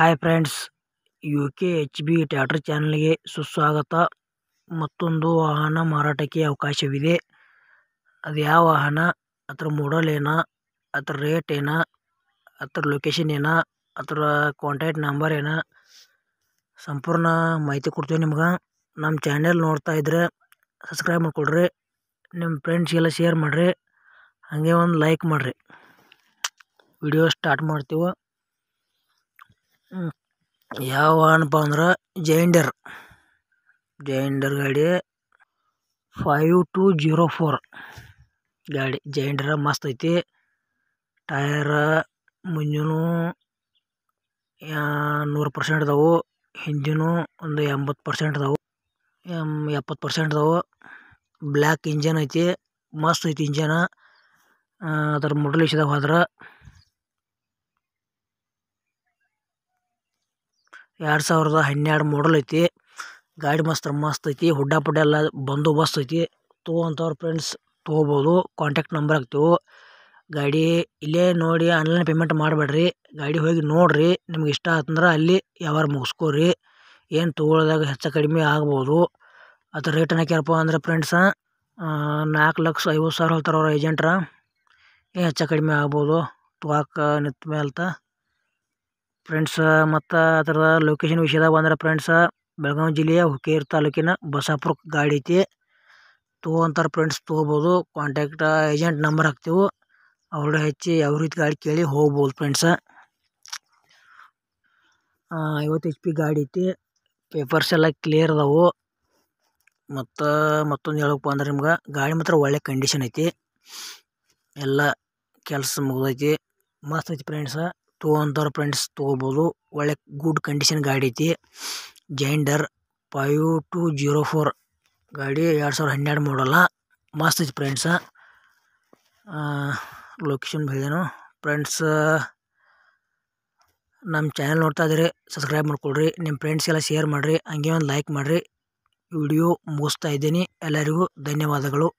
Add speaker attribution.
Speaker 1: hi friends U K H B ಟ್ಯಾಟ್ರ್ ಚಾನಲ್ಗೆ ಸುಸ್ವಾಗತ ಮತ್ತೊಂದು ವಾಹನ ಮಾರಾಟಕ್ಕೆ ಅವಕಾಶವಿದೆ ಅದು ಯಾವ ವಾಹನ ಅದರ ಮೋಡಲ್ ಏನಾ ಅದರ ರೇಟ್ ಏನಾ ಅದರ ಲೊಕೇಶನ್ ಏನಾ ಅದರ ಕಾಂಟ್ಯಾಕ್ಟ್ ನಂಬರ್ ಏನ ಸಂಪೂರ್ಣ ಮಾಹಿತಿ ಕೊಡ್ತೀವಿ ನಿಮ್ಗೆ ನಮ್ಮ ಚಾನೆಲ್ ನೋಡ್ತಾ ಇದ್ರೆ ಸಬ್ಸ್ಕ್ರೈಬ್ ಮಾಡಿಕೊಡ್ರಿ ನಿಮ್ಮ ಫ್ರೆಂಡ್ಸ್ಗೆಲ್ಲ ಶೇರ್ ಮಾಡಿರಿ ಹಾಗೆ ಒಂದು ಲೈಕ್ ಮಾಡಿರಿ ವಿಡಿಯೋ ಸ್ಟಾರ್ಟ್ ಮಾಡ್ತೀವಿ ಯಾವ ವಾಹನಪ್ಪ ಅಂದ್ರೆ ಜೈಂಡರ್ ಜೈಂಡರ್ ಗಾಡಿ ಫೈವ್ ಟು ಜೀರೋ ಫೋರ್ ಗಾಡಿ ಜೈಂಡ್ರ ಮಸ್ತ್ ಐತಿ ಟೈರ ಮುಂಜಾನು ನೂರು ಪರ್ಸೆಂಟ್ ಅದಾವು ಹಿಂದಿನೂ ಒಂದು ಎಂಬತ್ತು ಪರ್ಸೆಂಟ್ ಅದಾವು ಎಮ್ ಎಪ್ಪತ್ತು ಪರ್ಸೆಂಟ್ ಅದಾವು ಬ್ಲ್ಯಾಕ್ ಇಂಜನ್ ಐತಿ ಮಸ್ತ್ ಐತಿ ಇಂಜನ ಅದ್ರ ಮೊಡಲ್ ಇಷ್ಟ ಹೋದ್ರೆ ಎರಡು ಸಾವಿರದ ಹನ್ನೆರಡು ಮಾಡಲ್ ಐತಿ ಗಾಡಿ ಮಸ್ತ್ ಮಸ್ತ್ ಐತಿ ಹುಡ್ಡ ಪುಡ್ಡ ಎಲ್ಲ ಬಂದೋಬಸ್ತ್ ಐತಿ ತೊಗೊಂತವ್ರು ಫ್ರೆಂಡ್ಸ್ ತೊಗೋಬೋದು ಕಾಂಟ್ಯಾಕ್ಟ್ ನಂಬರ್ ಹಾಕ್ತೇವೆ ಗಾಡಿ ಇಲ್ಲೇ ನೋಡಿ ಆನ್ಲೈನ್ ಪೇಮೆಂಟ್ ಮಾಡಬೇಡ್ರಿ ಗಾಡಿ ಹೋಗಿ ನೋಡಿರಿ ನಿಮ್ಗೆ ಇಷ್ಟ ಆತಂದ್ರೆ ಅಲ್ಲಿ ವ್ಯವಹಾರ ಮುಗಿಸ್ಕೋರಿ ಏನು ತೊಗೊಳ್ದಾಗ ಹೆಚ್ಚು ಕಡಿಮೆ ಆಗ್ಬೋದು ಅದು ರೇಟ್ ಹಾಕ್ಯಾರಪ್ಪ ಅಂದ್ರೆ ಫ್ರೆಂಡ್ಸ ನಾಲ್ಕು ಲಕ್ಷ ಐವತ್ತು ಸಾವಿರ ಹೇಳ್ತಾರ ಅವ್ರ ಏಜೆಂಟ್ರ ಏನು ಹೆಚ್ಚು ಕಡಿಮೆ ಆಗ್ಬೋದು ತೋಕ ನಿಂತ ಮೇಲ್ತ ಫ್ರೆಂಡ್ಸ್ ಮತ್ತು ಅದರ ಲೊಕೇಶನ್ ವಿಷಯದಾಗ ಬಂದ್ರೆ ಫ್ರೆಂಡ್ಸ್ ಬೆಳಗಾವಿ ಜಿಲ್ಲೆಯ ಹುಕೇರ್ ತಾಲೂಕಿನ ಬಸಾಪುರಕ್ಕೆ ಗಾಡಿ ಐತಿ ತೊಗೊಂತಾರೆ ಫ್ರೆಂಡ್ಸ್ ತೊಗೋಬೋದು ಕಾಂಟ್ಯಾಕ್ಟ್ ಏಜೆಂಟ್ ನಂಬರ್ ಹಾಕ್ತೀವಿ ಅವ್ರ ಹೆಚ್ಚಿ ಯಾವ ರೀತಿ ಗಾಡಿ ಕೇಳಿ ಹೋಗ್ಬೋದು ಫ್ರೆಂಡ್ಸ್ ಐವತ್ತು ಎಚ್ ಪಿ ಗಾಡಿ ಐತಿ ಪೇಪರ್ಸ್ ಎಲ್ಲ ಕ್ಲಿಯರ್ ಅದಾವು ಮತ್ತು ಮತ್ತೊಂದು ಹೇಳಪ್ಪ ಅಂದ್ರೆ ನಿಮ್ಗೆ ಗಾಡಿ ಮಾತ್ರ ಒಳ್ಳೆ ಕಂಡೀಷನ್ ಐತಿ ಎಲ್ಲ ಕೆಲಸ ಮುಗ್ದೈತಿ ಮಸ್ತ್ ಐತಿ ಫ್ರೆಂಡ್ಸ ತೊಗೊಂತಾರ ಫ್ರೆಂಡ್ಸ್ ತೊಗೋಬೋದು ಒಳ್ಳೆ ಗುಡ್ ಕಂಡೀಷನ್ ಗಾಡಿ ಐತಿ ಜೈಂಡರ್ ಫೈವ್ ಟು ಜೀರೋ ಫೋರ್ ಗಾಡಿ ಎರಡು ಸಾವಿರದ ಹನ್ನೆರಡು ಮಾಡಲ್ಲ ಮಸ್ತ್ ಐತಿ ಫ್ರೆಂಡ್ಸ ಲೊಕೇಶನ್ ಹೇಳಿದೆನು ಫ್ರೆಂಡ್ಸ್ ನಮ್ಮ ಚಾನಲ್ ನೋಡ್ತಾ ಇದ್ರಿ ಸಬ್ಸ್ಕ್ರೈಬ್ ಮಾಡ್ಕೊಳ್ರಿ ನಿಮ್ಮ ಫ್ರೆಂಡ್ಸ್ಗೆಲ್ಲ ಶೇರ್ ಮಾಡಿರಿ ಹಂಗೆ ಒಂದು ಲೈಕ್ ಮಾಡಿರಿ ವಿಡಿಯೋ ಮುಗಿಸ್ತಾ ಇದ್ದೀನಿ ಎಲ್ಲರಿಗೂ ಧನ್ಯವಾದಗಳು